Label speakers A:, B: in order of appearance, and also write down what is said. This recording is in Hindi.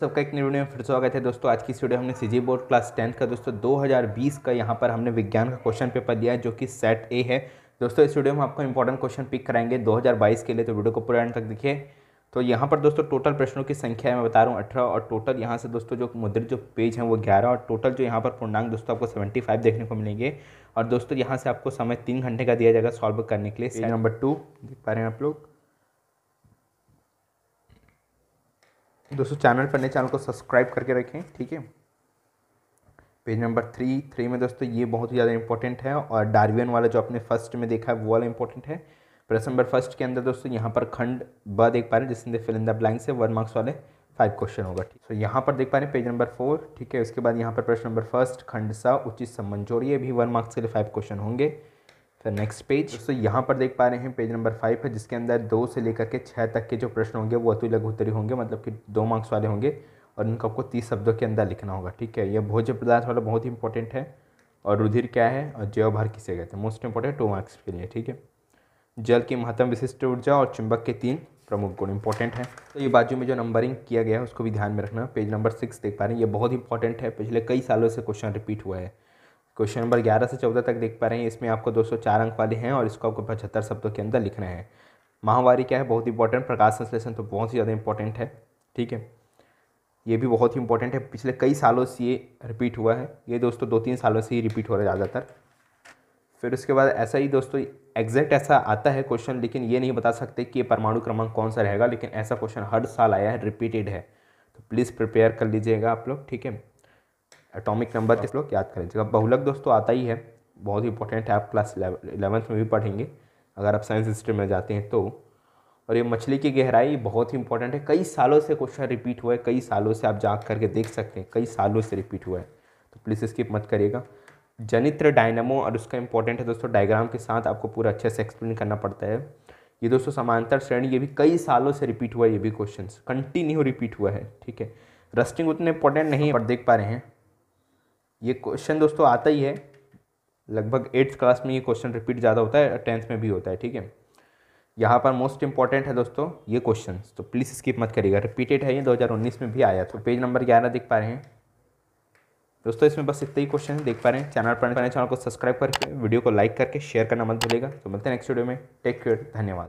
A: सबका एक निर्णय में फिर स्वागत है दोस्तों आज की स्टूडियो हमने सीजी बोर्ड क्लास टेंथ का दोस्तों 2020 का यहाँ पर हमने विज्ञान का क्वेश्चन पेपर दिया है जो कि सेट ए है दोस्तों इस स्टूडियो में आपको इंपॉर्टेंट क्वेश्चन पिक कराएंगे 2022 के लिए तो वीडियो को पूरा एंड तक दिखे तो यहाँ पर दोस्तों टोटल प्रश्नों की संख्या है मैं बता रहा हूँ अठारह और टोटल यहाँ से दोस्तों जो मुद्रित जो पेज है वो ग्यारह और टोटल जो यहाँ पर पूर्णांक दोस्तों आपको सेवेंटी फाइव देखने को मिलेंगे और दोस्तों यहाँ से आपको समय तीन घंटे का दिया जाएगा सॉल्व करने के लिए नंबर टू देख पा रहे हैं आप लोग दोस्तों चैनल पर नए चैनल को सब्सक्राइब करके रखें ठीक है पेज नंबर थ्री थ्री में दोस्तों ये बहुत ही ज़्यादा इंपॉर्टेंट है और डार्वियन वाला जो आपने फर्स्ट में देखा है वो वाला इंपॉर्टेंट है प्रश्न नंबर फर्स्ट के अंदर दोस्तों यहाँ पर खंड ब देख पा रहे हैं जिसमें फिल इन द ब्लैंक से वन मार्क्स वाले फाइव क्वेश्चन होगा ठीक सो so, यहाँ पर देख पा रहे हैं पेज नंबर फोर ठीक है उसके बाद यहाँ पर प्रश्न नंबर फर्स्ट खंड सा उचित संबंध जोड़िए भी वन मार्क्स के लिए फाइव क्वेश्चन होंगे तो नेक्स्ट पेज तो यहाँ पर देख पा रहे हैं पेज नंबर फाइव है जिसके अंदर दो से लेकर के छः तक के जो प्रश्न होंगे वो अतुल लघुतरी होंगे मतलब कि दो मार्क्स वाले होंगे और उनको आपको तीस शब्दों के अंदर लिखना होगा ठीक है यह भोज्य पदार्थ वाला बहुत ही इंपॉर्टेंट है और रुधिर क्या है और जय भार किसे कहते हैं मोस्ट इंपॉर्टेंट टू मार्क्स के लिए ठीक है जल की महत्तम विशिष्ट ऊर्जा और चुंबक के तीन प्रमुख गुण इंपॉर्टेंट है तो ये बाजू में जो नंबरिंग किया गया है उसको भी ध्यान में रखना पेज नंबर सिक्स देख पा रहे हैं ये बहुत इंपॉर्टेंट है पिछले कई सालों से क्वेश्चन रिपीट हुआ है क्वेश्चन नंबर ग्यारह से चौदह तक देख पा रहे हैं इसमें आपको दो सौ चार अंक वाले हैं और इसको आपको पचहत्तर शब्दों के अंदर लिखना है महावारी क्या है बहुत इंपॉर्टेंट प्रकाश संश्लेषण तो बहुत ही ज़्यादा इंपॉर्टेंट है ठीक है ये भी बहुत ही इंपॉर्टेंट है पिछले कई सालों से ये रिपीट हुआ है ये दोस्तों दो तीन सालों से ही रिपीट हो रहा है ज़्यादातर फिर उसके बाद ऐसा ही दोस्तों एग्जैक्ट ऐसा आता है क्वेश्चन लेकिन ये नहीं बता सकते कि ये परमाणु क्रमांक कौन सा रहेगा लेकिन ऐसा क्वेश्चन हर साल आया है रिपीटेड है तो प्लीज़ प्रिपेयर कर लीजिएगा आप लोग ठीक है एटॉमिक नंबर के लोग याद करें लीजिएगा बहुलक दोस्तों आता ही है बहुत ही इंपॉर्टेंट है आप क्लास इलेवंथ में भी पढ़ेंगे अगर आप साइंस हिस्ट्री में जाते हैं तो और ये मछली की गहराई बहुत ही इंपॉर्टेंट है कई सालों से क्वेश्चन रिपीट हुआ है कई सालों से आप जाग करके देख सकते हैं कई सालों से रिपीट हुआ है तो प्लीज़ स्किप मत करिएगा जनित्र डायनमो और उसका इंपॉर्टेंट है दोस्तों डायग्राम के साथ आपको पूरा अच्छे से एक्सप्लेन करना पड़ता है ये दोस्तों समांतर श्रेणी ये भी कई सालों से रिपीट हुआ है ये भी क्वेश्चन कंटिन्यू रिपीट हुआ है ठीक है रस्टिंग उतने इंपॉर्टेंट नहीं है पर देख पा रहे हैं ये क्वेश्चन दोस्तों आता ही है लगभग एट्थ क्लास में ये क्वेश्चन रिपीट ज़्यादा होता है टेंथ में भी होता है ठीक है यहाँ पर मोस्ट इंपॉर्टेंट है दोस्तों ये क्वेश्चन तो प्लीज़ स्किप मत करिएगा रिपीटेड है ये 2019 में भी आया तो पेज नंबर ग्यारह देख पा रहे हैं दोस्तों इसमें बस इतने ही क्वेश्चन देख पा रहे हैं चैनल पर चैनल को सब्सक्राइब करके वीडियो को लाइक करके शेयर करना मत भूलेगा तो मिलते हैं नेक्स्ट वीडियो में टेक केयर धन्यवाद